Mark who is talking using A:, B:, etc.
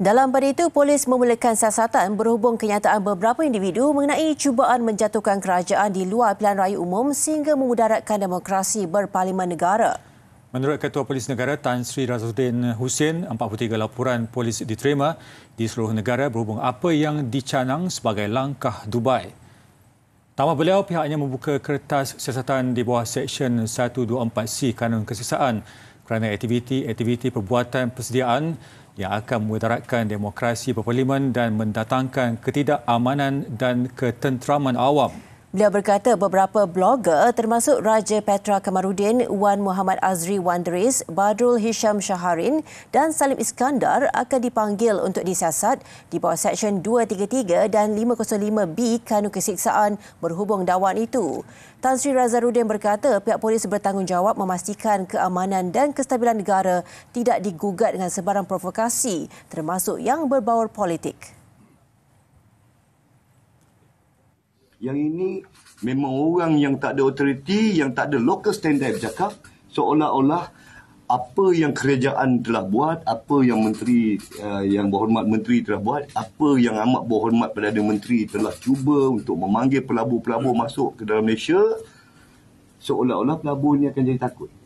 A: Dalam pada itu, polis memulakan siasatan berhubung kenyataan beberapa individu mengenai cubaan menjatuhkan kerajaan di luar pilihan raya umum sehingga memudaratkan demokrasi berparlimen negara.
B: Menurut Ketua Polis Negara Tan Sri Razuddin Hussein, 43 laporan polis diterima di seluruh negara berhubung apa yang dicanang sebagai langkah Dubai. Tambah beliau, pihaknya membuka kertas siasatan di bawah Seksyen 124C Kanun Kesesaan kerana aktiviti-aktiviti perbuatan persediaan yang akan mengutarakan demokrasi berparlimen dan mendatangkan ketidakamanan dan ketenteraman awam.
A: Beliau berkata beberapa blogger termasuk Raja Petra Kamarudin, Wan Muhammad Azri Wandris, Badrul Hisham Shaharin dan Salim Iskandar akan dipanggil untuk disiasat di bawah Seksyen 233 dan 505B Kanun Kesiksaan berhubung dakwaan itu. Tan Sri Razaruddin berkata pihak polis bertanggungjawab memastikan keamanan dan kestabilan negara tidak digugat dengan sebarang provokasi termasuk yang berbaur politik.
C: yang ini memang orang yang tak ada authority, yang tak ada local standard cakap seolah-olah apa yang kerajaan telah buat, apa yang menteri uh, yang berhormat menteri telah buat, apa yang amat berhormat Perdana Menteri telah cuba untuk memanggil pelabur-pelabur masuk ke dalam Malaysia seolah-olah pelabur ini akan jadi takut.